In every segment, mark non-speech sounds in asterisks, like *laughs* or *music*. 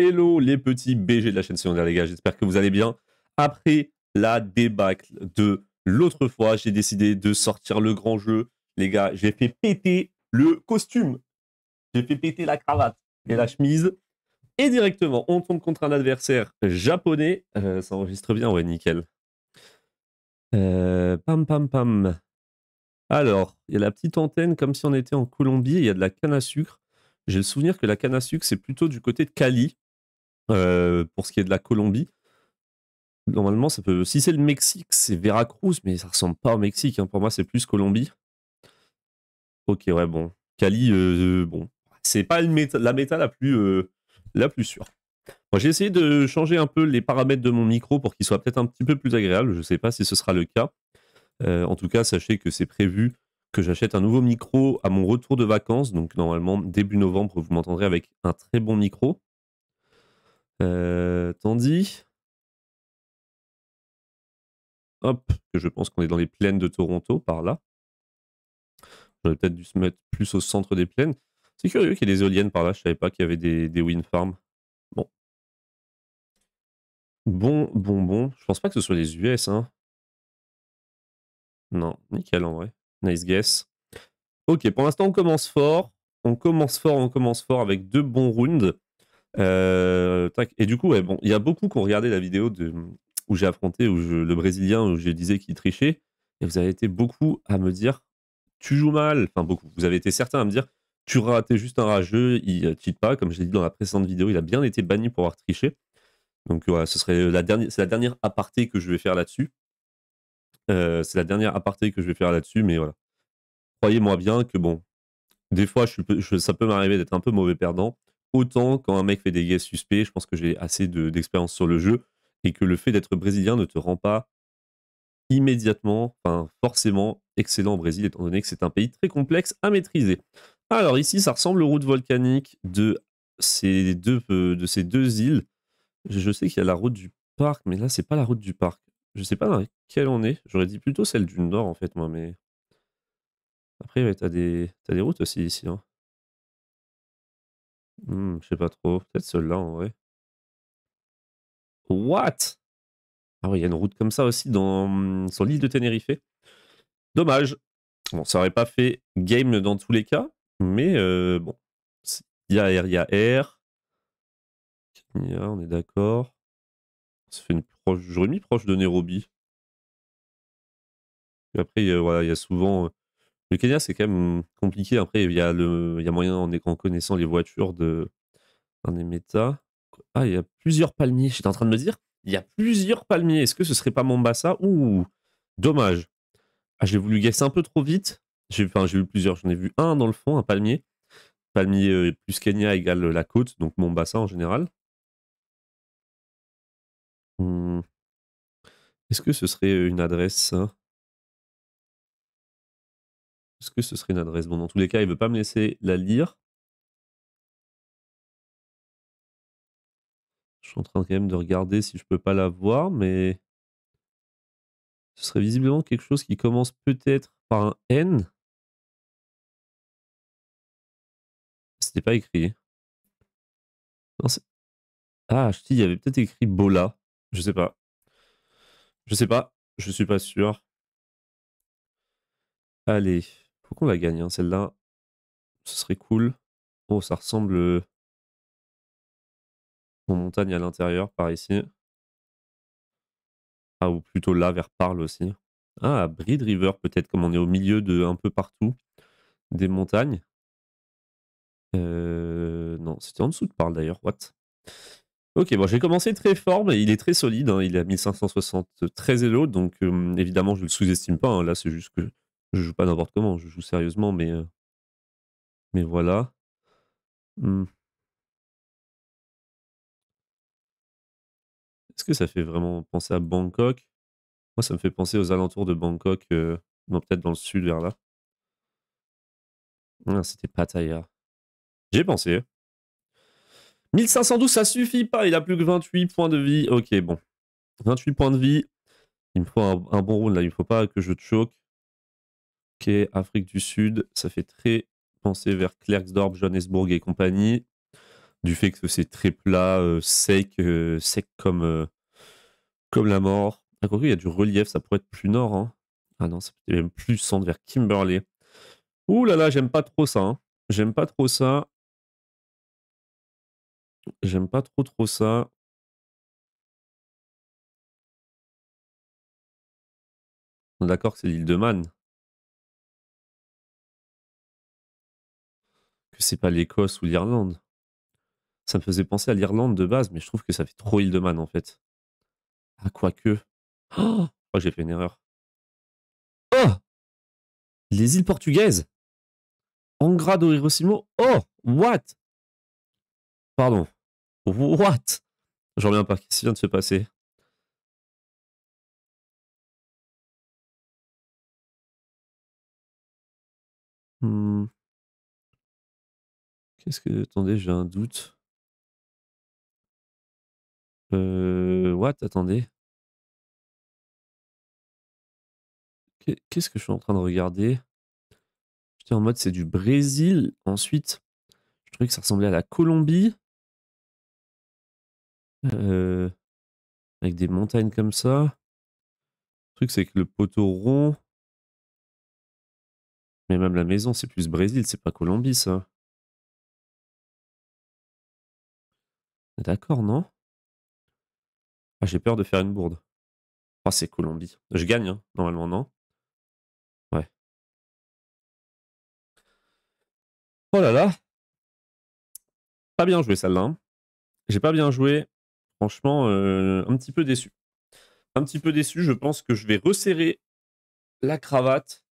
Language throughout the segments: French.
Hello les petits BG de la chaîne secondaire les gars, j'espère que vous allez bien. Après la débâcle de l'autre fois, j'ai décidé de sortir le grand jeu. Les gars, j'ai fait péter le costume. J'ai fait péter la cravate et la chemise. Et directement, on tombe contre un adversaire japonais. Euh, ça enregistre bien, ouais, nickel. Euh, pam pam pam. Alors, il y a la petite antenne comme si on était en Colombie. Il y a de la canne à sucre. J'ai le souvenir que la canne à sucre, c'est plutôt du côté de Cali. Euh, pour ce qui est de la Colombie, normalement, ça peut. Si c'est le Mexique, c'est Veracruz, mais ça ressemble pas au Mexique. Hein. Pour moi, c'est plus Colombie. Ok, ouais, bon. Cali, euh, euh, bon, c'est pas la méta la plus, la plus sûre. j'ai essayé de changer un peu les paramètres de mon micro pour qu'il soit peut-être un petit peu plus agréable. Je ne sais pas si ce sera le cas. en tout cas, sachez que c'est prévu que j'achète un nouveau micro à mon retour de vacances. Donc, normalement, début novembre, vous m'entendrez avec un très bon micro. Euh, tandis. Hop, je pense qu'on est dans les plaines de Toronto, par là. J'aurais peut-être dû se mettre plus au centre des plaines. C'est curieux qu'il y ait des éoliennes par là, je savais pas qu'il y avait des, wind farms. Bon. Bon, bon, bon. Je pense pas que ce soit les US, hein. Non, nickel en vrai. Nice guess. Ok, pour l'instant on commence fort. On commence fort, on commence fort avec deux bons rounds. Euh, tac. Et du coup, bon, il y a beaucoup qui ont regardé la vidéo de, où j'ai affronté où le Brésilien, où je disais qu'il trichait. Et vous avez été beaucoup à me dire, tu joues mal. Enfin, beaucoup. Vous avez été certains à me dire, tu raté juste un rageux, il euh, cheat pas. Comme je l'ai dit dans la précédente vidéo, il a bien été banni pour avoir triché. Donc voilà, ce serait la dernière, c'est la dernière aparté que je vais faire là-dessus. Euh, c'est la dernière aparté que je vais faire là-dessus, mais voilà. Croyez-moi bien que bon, des fois, je ça peut m'arriver d'être un peu mauvais perdant autant quand un mec fait des guests suspects. Je pense que j'ai assez d'expérience sur le jeu et que le fait d'être brésilien ne te rend pas immédiatement, enfin forcément excellent au Brésil, étant donné que c'est un pays très complexe à maîtriser. Alors ici, ça ressemble aux routes volcaniques de ces deux, euh, de ces deux îles. Je sais qu'il y a la route du parc, mais là, c'est pas la route du parc. Je sais pas dans laquelle on est. J'aurais dit plutôt celle du nord, en fait, moi, mais... Après, ouais, t'as des... As des routes aussi, ici. Hein. Hmm, je sais pas trop. Peut-être celle-là en vrai. What? Ah oui, il y a une route comme ça aussi dans, mmh, sur l'île de Tenerife. Dommage. Bon, ça aurait pas fait game dans tous les cas, mais euh, bon. Il y a R, il y a R. on est d'accord. Ça fait une proche. J'aurais mis proche de Nairobi. Et après, voilà, il y a souvent. Euh, le Kenya, c'est quand même compliqué. Après, il y, a le, il y a moyen, en, connaissant les voitures de un méta Ah, il y a plusieurs palmiers. J'étais en train de me dire, il y a plusieurs palmiers. Est-ce que ce serait pas Mombasa Ouh, dommage. Ah, j'ai voulu guesser un peu trop vite. J'ai enfin, vu plusieurs. J'en ai vu un dans le fond, un palmier. Palmier euh, plus Kenya égale la côte, donc Mombasa en général. Hmm. Est-ce que ce serait euh, une adresse hein? Est-ce que ce serait une adresse Bon, dans tous les cas, il ne veut pas me laisser la lire. Je suis en train quand même de regarder si je peux pas la voir, mais ce serait visiblement quelque chose qui commence peut-être par un N. C'était pas écrit. ah, je dis, il y avait peut-être écrit Bola. Je sais pas. Je sais pas. Je suis pas sûr. Allez qu'on la gagne, hein, celle-là. Ce serait cool. Oh, ça ressemble aux euh, montagnes à l'intérieur, par ici. Ah, ou plutôt là, vers Parle aussi. Ah, Brid River, peut-être, comme on est au milieu de un peu partout des montagnes. Euh, non, c'était en dessous de Parle, d'ailleurs. What Ok, bon, j'ai commencé très fort, mais il est très solide. Hein. Il est à 1573 Elo, donc euh, évidemment, je ne le sous-estime pas. Hein. Là, c'est juste que je joue pas n'importe comment, je joue sérieusement, mais, euh, mais voilà. Mmh. Est-ce que ça fait vraiment penser à Bangkok Moi, ça me fait penser aux alentours de Bangkok, euh, peut-être dans le sud vers là. Ah, c'était Pattaya. J'ai pensé. 1512, ça suffit pas, il a plus que 28 points de vie. Ok, bon. 28 points de vie. Il me faut un, bon round là, il ne faut pas que je choque ok, Afrique du Sud, ça fait très penser vers Klerksdorp, Johannesburg et compagnie, du fait que c'est très plat, euh, sec, euh, sec comme, euh, comme la mort. il y a du relief, ça pourrait être plus nord. Hein. Ah non, c'est même plus centre vers Kimberley. Ouh là là, j'aime pas trop ça. Hein. J'aime pas trop ça. J'aime pas trop trop ça. On est d'accord que c'est l'île de Man. c'est pas l'Écosse ou l'Irlande. Ça me faisait penser à l'Irlande de base, mais je trouve que ça fait trop île de Man en fait. Ah, quoique. Oh, oh j'ai fait une erreur. Oh Les îles portugaises Angrado Hiroshima Oh What Pardon. What J'en reviens pas. Qu'est-ce qui vient de se passer hmm. Qu'est-ce que. Attendez, j'ai un doute. Euh, what Attendez. Qu'est-ce que je suis en train de regarder J'étais en mode c'est du Brésil. Ensuite, je trouvais que ça ressemblait à la Colombie. Euh, avec des montagnes comme ça. Le truc, c'est que le poteau rond. Mais même la maison, c'est plus Brésil, c'est pas Colombie, ça. D'accord, non ah, J'ai peur de faire une bourde. Oh, c'est Colombie. Je gagne, hein, normalement, non Ouais. Oh là là Pas bien joué celle-là. Hein. J'ai pas bien joué. Franchement, euh, un petit peu déçu. Un petit peu déçu, je pense que je vais resserrer la cravate.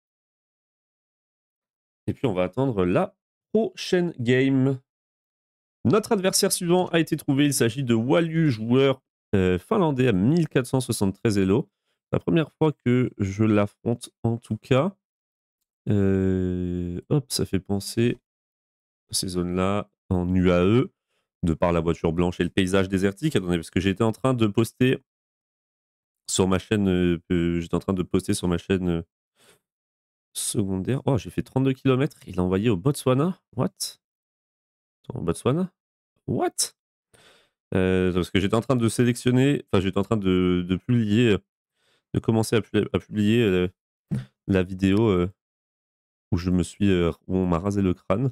Et puis on va attendre la prochaine game. Notre adversaire suivant a été trouvé. Il s'agit de Walu, joueur euh, finlandais à 1473 Elo. La première fois que je l'affronte en tout cas. Euh, hop, ça fait penser à ces zones-là en UAE, de par la voiture blanche et le paysage désertique. Attendez, parce que j'étais en train de poster sur ma chaîne. Euh, j'étais en train de poster sur ma chaîne secondaire. Oh, j'ai fait 32 km. Il l'a envoyé au Botswana. What en Botswana. What euh, Parce que j'étais en train de sélectionner, enfin j'étais en train de, publier, euh, de commencer à, publier, à publier euh, la vidéo où je me suis, où on m'a rasé le crâne.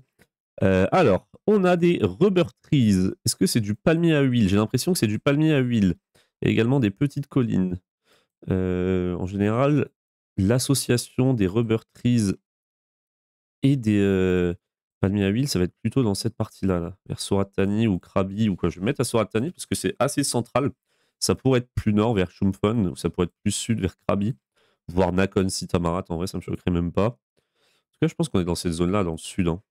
alors, on a des rubber trees. Est-ce que c'est du palmier à huile J'ai l'impression que c'est du palmier à huile. Et également des petites collines. en général, l'association des rubber trees et des, Palmier à huile, ça va être plutôt dans cette partie-là, vers Soratani ou Krabi ou quoi. Je vais mettre à Soratani parce que c'est assez central. Ça pourrait être plus nord vers Chumphon, ou ça pourrait être plus sud vers Krabi, voire Nakhon si En vrai, ça me choquerait même pas. En tout cas, je pense qu'on est dans cette zone-là, dans le sud. Hein.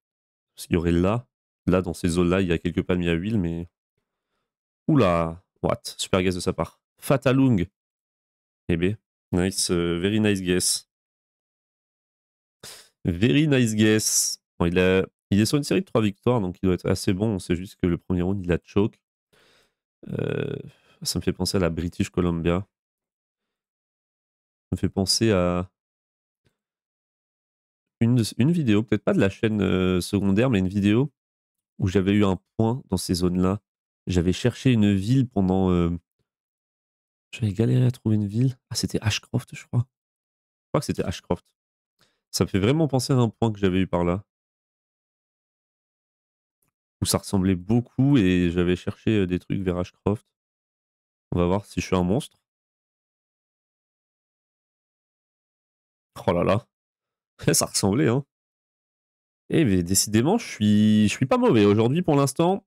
Parce y aurait là, là, dans ces zones-là, il y a quelques palmiers à huile, mais. Oula What Super guess de sa part. Fatalung Eh bien, nice, euh, very nice guess. Very nice guess. il a il est sur une série de 3 victoires, donc il doit être assez bon. On juste que le premier round, il a choke. Euh, ça me fait penser à la British Columbia. Ça me fait penser à une, une vidéo, peut-être pas de la chaîne euh, secondaire, mais une vidéo où j'avais eu un point dans ces zones-là. J'avais cherché une ville pendant. Euh, j'avais galéré à trouver une ville. Ah, c'était Ashcroft, je crois. Je crois que c'était Ashcroft. Ça me fait vraiment penser à un point que j'avais eu par là où ça ressemblait beaucoup et j'avais cherché des trucs vers Ashcroft. On va voir si je suis un monstre. Oh là là, *laughs* ça ressemblait, hein. Eh mais décidément, je suis, je suis pas mauvais aujourd'hui pour l'instant.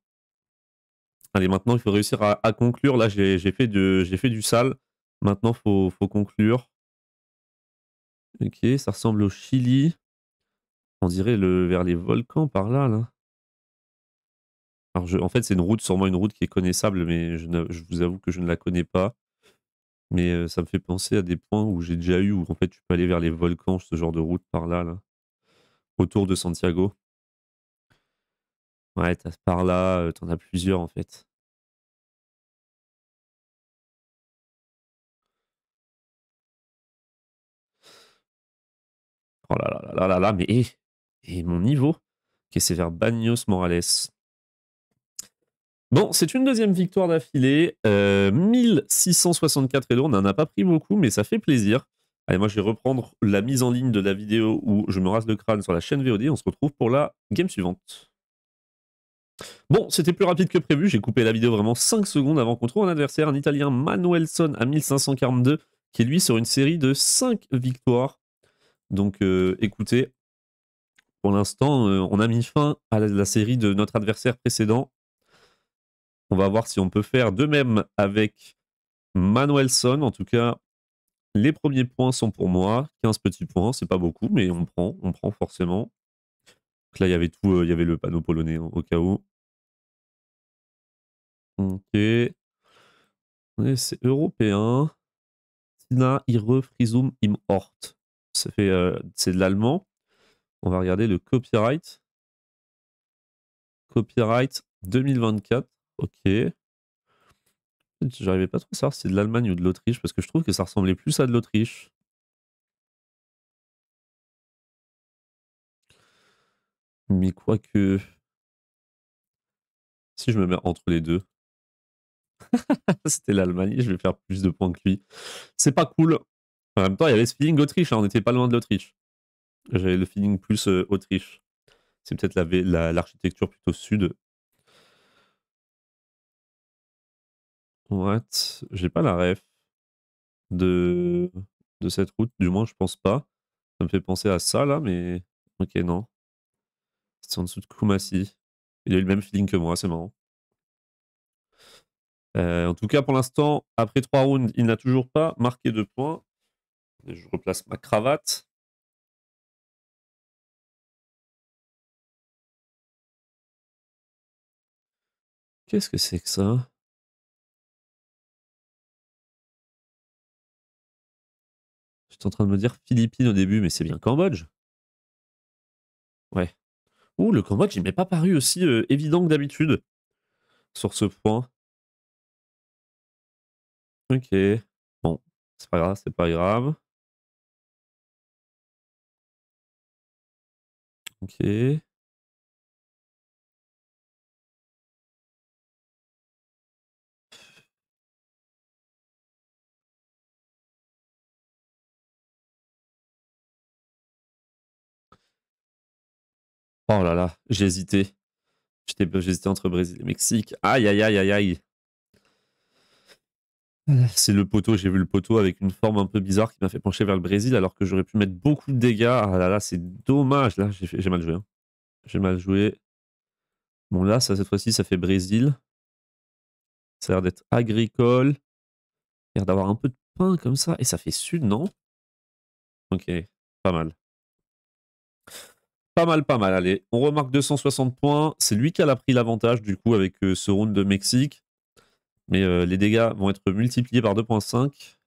Allez, maintenant, il faut réussir à, conclure. Là, j'ai fait, de... fait, du sale. Maintenant, il faut, faut conclure. Ok, ça ressemble au Chili. On dirait le, vers les volcans par là, là en fait, c'est une route, sûrement une route qui est connaissable, mais je, vous avoue que je ne la connais pas. Mais euh, ça me fait penser à des points où j'ai déjà eu, où en fait, tu peux aller vers les volcans, ce genre de route par là, là autour de Santiago. Ouais, par là, euh, t'en as plusieurs en fait. Oh là là là là là, mais et, mon niveau Ok, c'est vers Bagnos Morales. Bon, c'est une deuxième victoire d'affilée. 1664 euh, élos, on n'en a pas pris beaucoup, mais ça fait plaisir. Allez, moi je vais reprendre la mise en ligne de la vidéo où je me rase le crâne sur la chaîne VOD. On se retrouve pour la game suivante. Bon, c'était plus rapide que prévu. J'ai coupé la vidéo vraiment 5 secondes avant qu'on trouve un adversaire, un Italien Manuelson à 1542, qui est lui sur une série de 5 victoires. Donc euh, écoutez, pour l'instant, euh, on a mis fin à la série de notre adversaire précédent on va voir si on peut faire de même avec Manuelson. En tout cas, les premiers points sont pour moi. 15 petits points, c'est pas beaucoup, mais on prend, on prend forcément. là, il y avait tout, euh, il y avait le panneau polonais hein, au cas où. Ok. C'est européen. Euh, c'est de l'allemand. On va regarder le copyright. Copyright 2024. Ok. J'arrivais pas trop à savoir si c'est de l'Allemagne ou de l'Autriche, parce que je trouve que ça ressemblait plus à de l'Autriche. Mais quoique. Si je me mets entre les deux. *laughs* C'était l'Allemagne, je vais faire plus de points que lui. C'est pas cool. En même temps, il y avait ce feeling Autriche, hein, on n'était pas loin de l'Autriche. J'avais le feeling plus euh, Autriche. C'est peut-être l'architecture plutôt sud What? J'ai pas la ref de... de cette route, du moins je pense pas. Ça me fait penser à ça là, mais ok, non. C'est en dessous de Kumasi. Il a eu le même feeling que moi, c'est marrant. Euh, en tout cas, pour l'instant, après trois rounds, il n'a toujours pas marqué de points. je replace ma cravate. Qu'est-ce que c'est que ça en train de me dire Philippines au début, mais c'est bien Cambodge. Ouais. Ouh, le Cambodge, il m'est pas paru aussi euh, évident que d'habitude sur ce point. Ok. Bon, c'est pas grave, c'est pas grave. Ok. Oh là là, j'ai hésité. J'étais entre Brésil et Mexique. Aïe, aïe, aïe, aïe, aïe. C'est le poteau, j'ai vu le poteau avec une forme un peu bizarre qui m'a fait pencher vers le Brésil alors que j'aurais pu mettre beaucoup de dégâts. Ah là là, c'est dommage. Là, j'ai mal joué. Hein. J'ai mal joué. Bon là, ça, cette fois-ci, ça fait Brésil. Ça a l'air d'être agricole. Ça a l'air d'avoir un peu de pain comme ça. Et ça fait sud, non Ok, pas mal. Pas mal, pas mal. Allez, on remarque 260 points. C'est lui qui a pris l'avantage du coup avec euh, ce round de Mexique. Mais euh, les dégâts vont être multipliés par 2.5.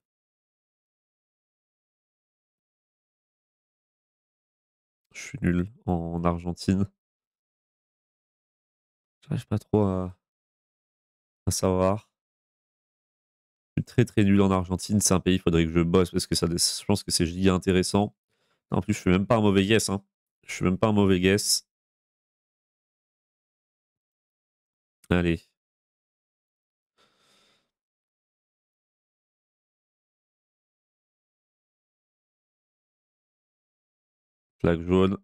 Je suis nul en Argentine. sais pas trop à, savoir. Je suis très très nul en Argentine. C'est un pays, il faudrait que je bosse parce que ça, je pense que c'est giga intéressant. En plus, je suis même pas un mauvais yes. Hein. Je suis même pas un mauvais guess. Allez. Plaque jaune.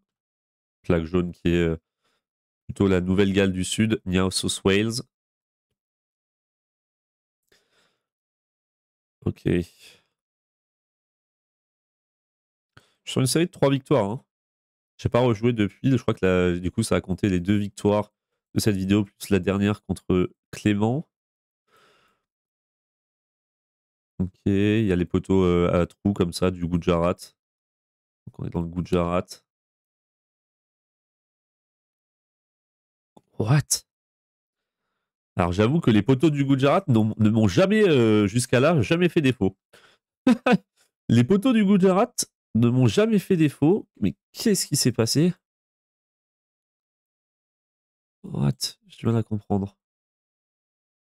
Plaque jaune qui est euh, plutôt la Nouvelle-Galles du Sud, New South Wales. Ok. Je suis sur une série de trois victoires. Hein. Je J'ai pas rejoué depuis. Je crois que du coup, ça a compté les deux victoires de cette vidéo, plus la dernière contre Clément. Ok, il y a les poteaux euh, à trous comme ça du Gujarat. Donc on est dans le Gujarat. What Alors j'avoue que les poteaux du Gujarat ne m'ont jamais, euh, jusqu'à là, jamais fait défaut. *laughs* les poteaux du Gujarat ne m'ont jamais fait défaut. Mais qu'est-ce qui s'est passé What Je du mal à comprendre.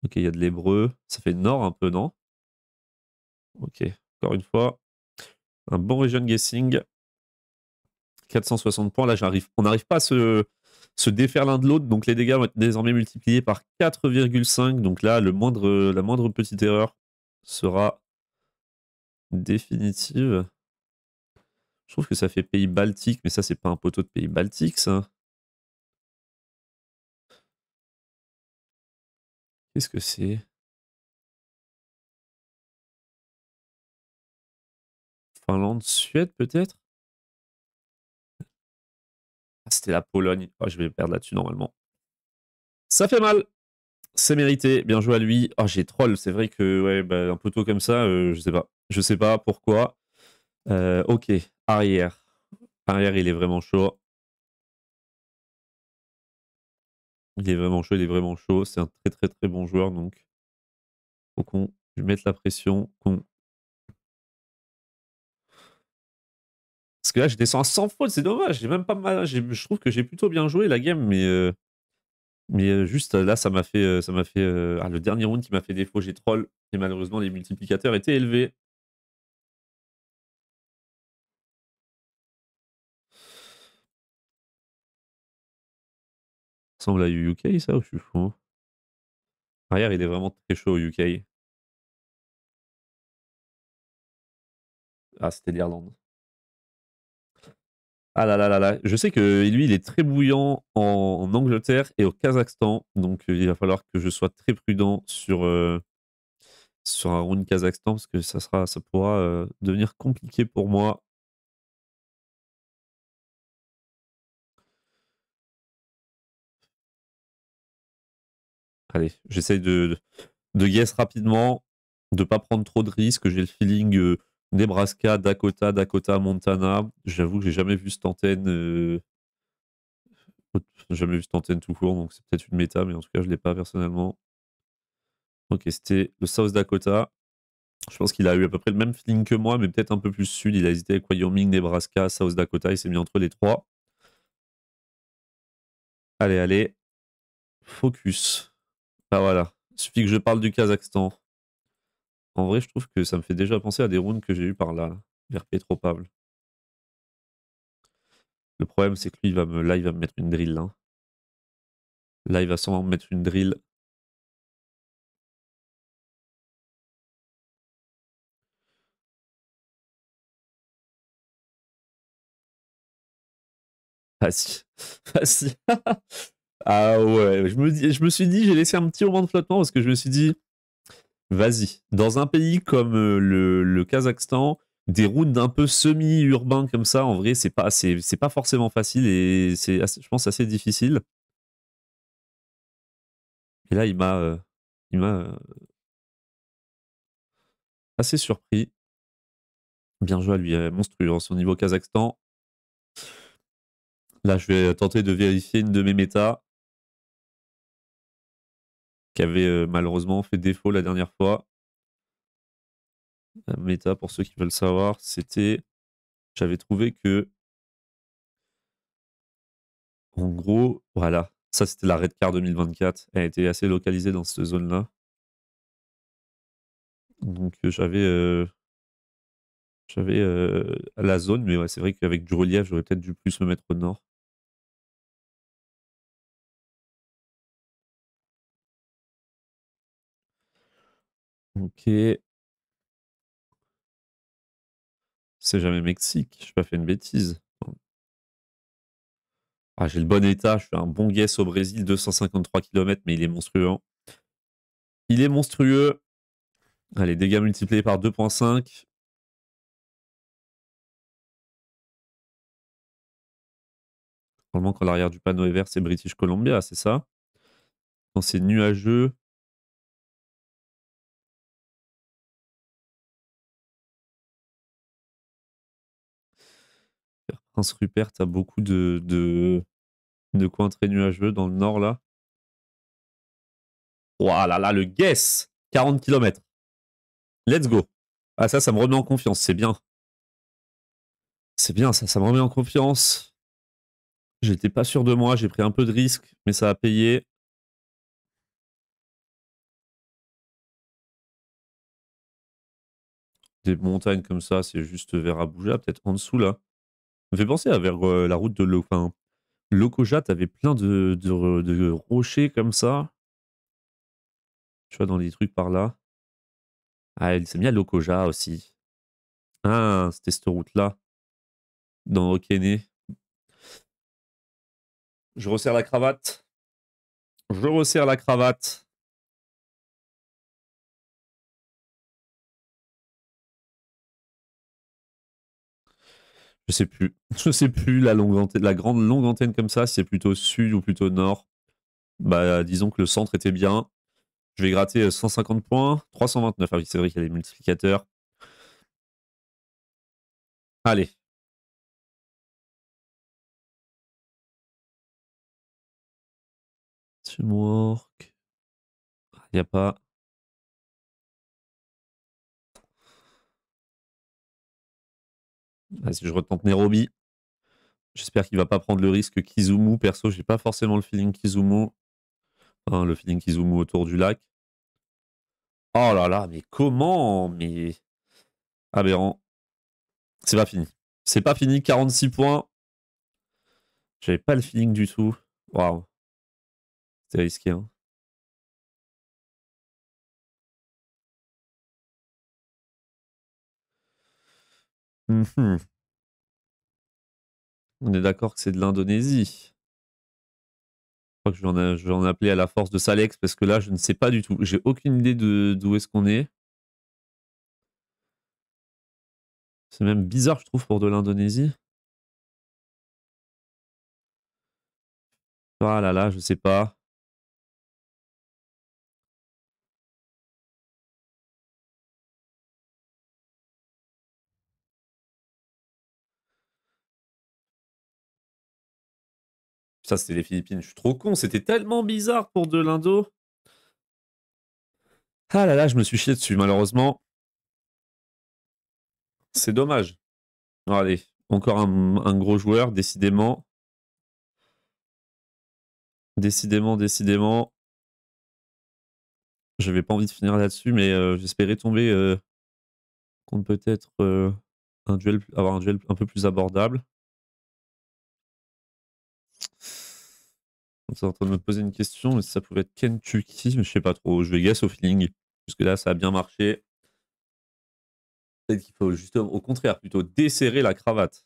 Ok, il y a de l'hébreu. Ça fait nord un peu, non Ok, encore une fois. Un bon region guessing. 460 points. Là, on n'arrive pas à se, défaire l'un de l'autre. Donc, les dégâts vont être désormais multipliés par 4,5. Donc là, le moindre, la moindre petite erreur sera définitive. Je trouve que ça fait pays baltique, mais ça, c'est pas un poteau de pays baltique, ça. Qu'est-ce que c'est Finlande, Suède, peut-être ah, C'était la Pologne. Oh, je vais perdre là-dessus, normalement. Ça fait mal c'est mérité, bien joué à lui. Oh, j'ai troll, c'est vrai que ouais, bah, un poteau comme ça, euh, je sais pas. Je sais pas pourquoi. Euh, ok, arrière. Arrière, il est vraiment chaud. Il est vraiment chaud, il est vraiment chaud. C'est un très très très bon joueur, donc faut qu'on lui mette la pression, Parce que là, je descends à 100 fautes, c'est dommage. J'ai même pas mal. Je trouve que j'ai plutôt bien joué la game, mais euh, mais euh, juste là, ça m'a fait ça m'a fait ah, le dernier round qui m'a fait défaut. J'ai troll et malheureusement les multiplicateurs étaient élevés. à UK, ça, ou je suis fou Arrière, il est vraiment très chaud au UK. Ah, c'était l'Irlande. Ah là là là là. Je sais que lui, il est très bouillant en, Angleterre et au Kazakhstan. Donc, euh, il va falloir que je sois très prudent sur, euh, sur un round Kazakhstan parce que ça, sera, ça pourra euh, devenir compliqué pour moi. Allez, j'essaye de, de guess rapidement, de pas prendre trop de risques. J'ai le feeling euh, Nebraska, Dakota, Dakota, Montana. J'avoue que j'ai jamais vu cette antenne. Euh, jamais vu cette antenne tout court, donc c'est peut-être une méta, mais en tout cas, je ne l'ai pas personnellement. Ok, c'était le South Dakota. Je pense qu'il a eu à peu près le même feeling que moi, mais peut-être un peu plus sud. Il a hésité avec Wyoming, Nebraska, South Dakota. Il s'est mis entre les trois. Allez, allez. Focus. Ah voilà, il suffit que je parle du Kazakhstan. En vrai, je trouve que ça me fait déjà penser à des runes que j'ai eu par là, vers Petropavl. Le problème, c'est que lui, va me, là, il va me mettre une drill. là. Hein. Là, il va sûrement me mettre une drill. Ah si, Vas-y. *laughs* *laughs* Ah ouais, je me, dis, je me suis dit, j'ai laissé un petit moment de flottement parce que je me suis dit, vas-y, dans un pays comme euh, le, Kazakhstan, des routes d'un peu semi-urbain comme ça, en vrai, c'est pas, c'est, pas forcément facile et c'est, je pense, assez difficile. Et là, il m'a, euh, il m'a euh, assez surpris. Bien joué à lui, hein, monstrueux, en hein, son niveau Kazakhstan. Là, je vais tenter de vérifier une de mes métas qui avait euh, malheureusement fait défaut la dernière fois. La méta, pour ceux qui veulent savoir, c'était. J'avais trouvé que. En gros, voilà. Ça, c'était la Red Car 2024. Elle était assez localisée dans cette zone-là. Donc, euh, j'avais. Euh, j'avais la zone, mais c'est vrai qu'avec du relief, j'aurais peut-être dû plus me mettre au nord. Ok. C'est jamais Mexique. Je n'ai pas fait une bêtise. Ah, j'ai le bon état. Je fais un bon guess au Brésil. 253 km, mais il est monstrueux. Hein. Il est monstrueux. Allez, dégâts multipliés par 2.5. Normalement, quand l'arrière du panneau est vert, c'est British Columbia, c'est ça Quand c'est nuageux, Prince Rupert, a beaucoup de, de, coins très nuageux dans le nord là. Oh là là, le guess 40 km. Let's go. Ah ça, ça me remet en confiance, c'est bien. C'est bien ça, ça me remet en confiance. J'étais pas sûr de moi, j'ai pris un peu de risque, mais ça a payé. Des montagnes comme ça, c'est juste vers Abuja, peut-être en dessous là me fait penser à vers euh, la route de l'eau. Lokoja, t'avais plein de, de, rochers comme ça. Tu vois, dans les trucs par là. Ah, il s'est mis à Lokoja aussi. Ah, c'était cette route-là. Dans Okene. Je resserre la cravate. Je resserre la cravate. Je sais plus. *laughs* Je sais plus la, grande longue antenne comme ça, si c'est plutôt sud ou plutôt nord. Bah, disons que le centre était bien. Je vais gratter 150 euh, points. 329 ah c'est vrai qu'il y a des multiplicateurs. Allez. Il n'y ah, a pas. Vas-y, je retente Nairobi. J'espère qu'il va pas prendre le risque Kizumu. Perso, j'ai pas forcément le feeling Kizumu. le feeling Kizumu autour du lac. Oh là là, mais comment Mais aberrant. C'est pas fini. C'est pas fini. 46 points. J'avais pas le feeling du tout. Waouh. C'était risqué. Hein. Mmh On est d'accord que c'est de l'Indonésie. Je crois que j'en ai, j'en à la force de Salex parce que là, je ne sais pas du tout. J'ai aucune idée de d'où est-ce qu'on est. C'est même bizarre, je trouve, pour de l'Indonésie. Ah là là, je ne sais pas. Ça, c'était les Philippines. Je suis trop con. C'était tellement bizarre pour de l'indo. Ah là là, je me suis chié dessus, malheureusement. C'est dommage. allez, encore un, gros joueur, décidément. Décidément, décidément. Je n'avais pas envie de finir là-dessus, mais euh, j'espérais tomber euh, contre peut-être euh, un duel, avoir un duel un peu plus abordable. On est en train de me poser une question, mais ça pouvait être Kentucky, mais je sais pas trop. Je vais guess au feeling, puisque là, ça a bien marché. Peut-être qu'il faut justement, au contraire, plutôt desserrer la cravate.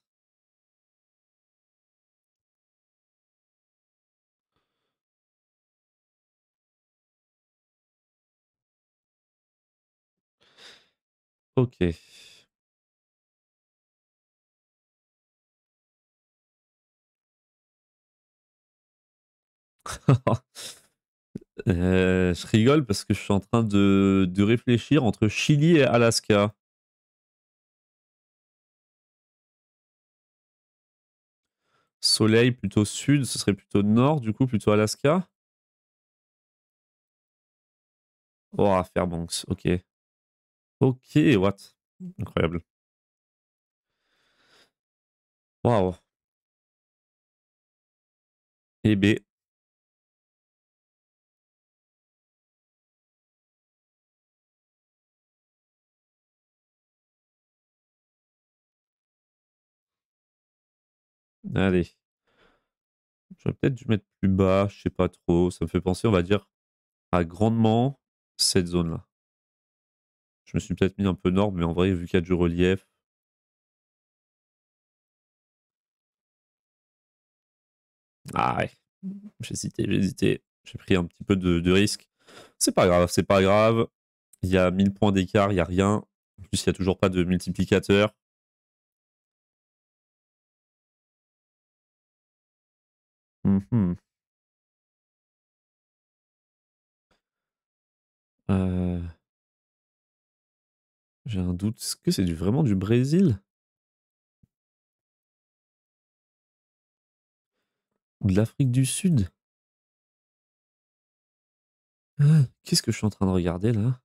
Ok. *laughs* Euh, je rigole parce que je suis en train de, de réfléchir entre Chili et Alaska. Soleil plutôt sud, ce serait plutôt nord, du coup plutôt Alaska. Oh, Fairbanks, ok. Ok, what Incroyable. Waouh. Eh bien, Allez. J'aurais peut-être dû mettre plus bas, je sais pas trop. Ça me fait penser, on va dire, à grandement cette zone-là. Je me suis peut-être mis un peu nord, mais en vrai, vu qu'il y a du relief. Ah ouais. J'ai hésité, j'ai hésité. J'ai pris un petit peu de, de risque. C'est pas grave, c'est pas grave. Il y a 1000 points d'écart, il n'y a rien. En plus, il n'y a toujours pas de multiplicateur. Mmh. Euh. j'ai un doute. Est-ce que c'est du vraiment du Brésil? De l'Afrique du Sud? Ah, qu'est-ce que je suis en train de regarder là?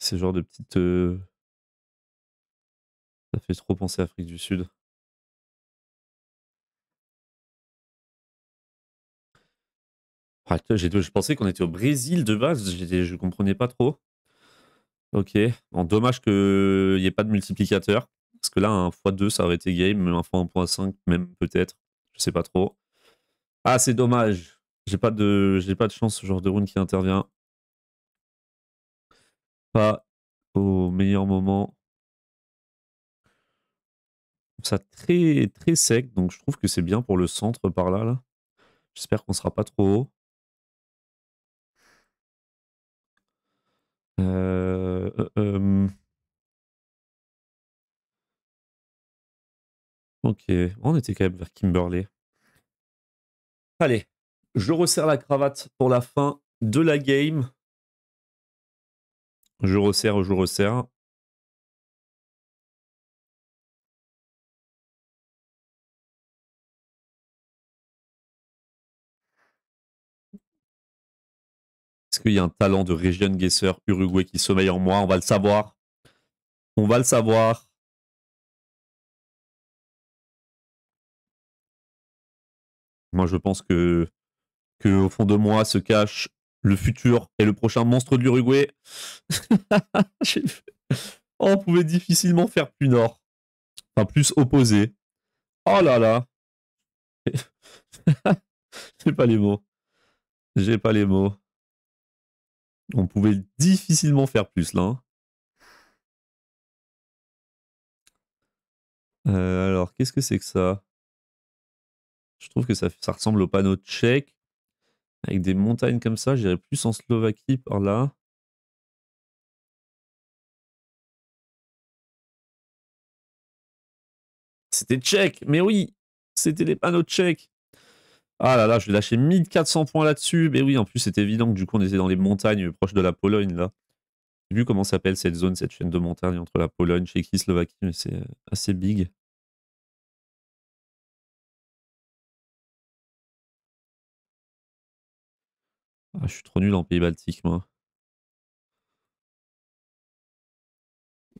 C'est genre de petites, ça fait trop penser à Afrique du Sud. Ah, je pensais qu'on était au Brésil de base, je je comprenais pas trop. OK. dommage qu'il n'y ait pas de multiplicateur, parce que là, un x2, ça aurait été game, un x1.5 même peut-être, je sais pas trop. Ah, c'est dommage. J'ai pas de j'ai pas de chance ce genre de round qui intervient. Pas au meilleur moment ça très, très sec, donc je trouve que c'est bien pour le centre par là. là. J'espère qu'on sera pas trop haut. Euh, euh ok, on était quand même vers Kimberley. Allez, je resserre la cravate pour la fin de la game. Je resserre, je resserre. Il y a un talent de Région Guesser Uruguay qui sommeille en moi On va le savoir. On va le savoir. Moi, je pense que, que au fond de moi se cache le futur et le prochain monstre de *laughs* oh, on pouvait difficilement faire plus nord. Enfin, plus opposé. Oh là là. *laughs* J'ai pas les mots. J'ai pas les mots. On pouvait difficilement faire plus là. Hein. Euh, alors, qu'est-ce que c'est que ça Je trouve que ça, ressemble au panneau tchèque. Avec des montagnes comme ça, j'irais plus en Slovaquie par là. C'était tchèque, mais oui, c'était les panneaux tchèques. Ah là là, je vais lâcher 1400 points là-dessus. Mais oui, en plus, c'est évident que du coup, on était dans les montagnes proches de la Pologne, là. J'ai vu comment s'appelle cette zone, cette chaîne de montagnes entre la Pologne, Tchéquie, Slovaquie, mais c'est euh, assez big. Ah, je suis trop nul en pays baltique, moi.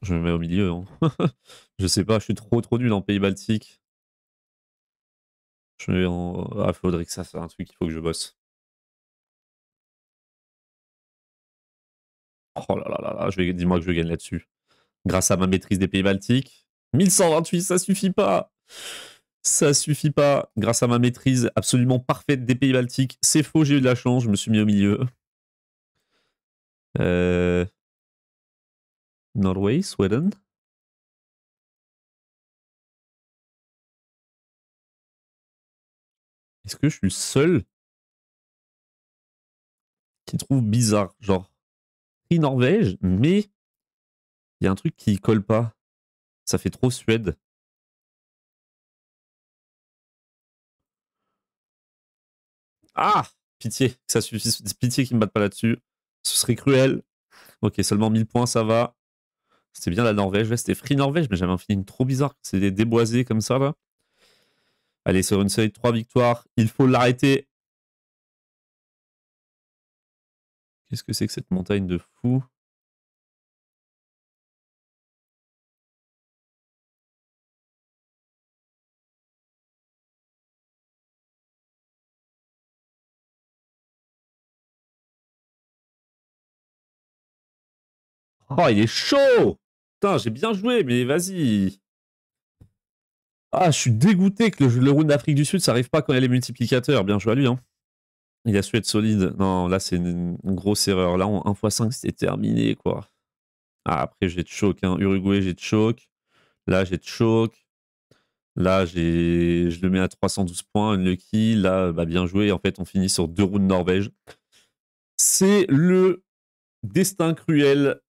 Je me mets au milieu. Hein. *laughs* je sais pas, je suis trop trop nul en pays baltique. Je Ah, faudrait que ça, c'est un truc il faut que je bosse. Oh là là là là, vais... dis-moi que je gagne là-dessus. Grâce à ma maîtrise des pays baltiques. 1128, ça suffit pas Ça suffit pas. Grâce à ma maîtrise absolument parfaite des pays baltiques. C'est faux, j'ai eu de la chance, je me suis mis au milieu. Euh, Norway, Sweden que je suis seul qui trouve bizarre Genre, Free Norvège, mais il y a un truc qui colle pas. Ça fait trop Suède. Ah Pitié, ça suffit. Pitié qu'ils me battent pas là-dessus. Ce serait cruel. Ok, seulement 1000 points, ça va. C'était bien la Norvège. c'était Free Norvège, mais j'avais un feeling trop bizarre. C'est déboisé comme ça, là. Allez, sur une série de 3 victoires, il faut l'arrêter. Qu'est-ce que c'est que cette montagne de fou Oh, il est chaud Putain, j'ai bien joué, mais vas-y ah, je suis dégoûté que le, round d'Afrique du Sud, ça arrive pas quand il y a les multiplicateurs. Bien joué à lui. Hein. Il a su être solide. Non, là, c'est une, grosse erreur. Là, en 1x5, c'était terminé, quoi. Ah, après, j'ai de choc. Hein. Uruguay, j'ai de choc. Là, j'ai de choc. Là, je le mets à 312 points, lucky. Là, bah, bien joué. En fait, on finit sur deux rounds Norvège. C'est le destin cruel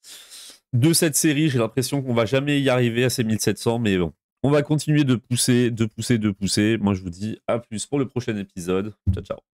de cette série. J'ai l'impression qu'on va jamais y arriver à ces 1700, mais bon, on va continuer de pousser, de pousser, de pousser. Moi, je vous dis à plus pour le prochain épisode. Ciao, ciao.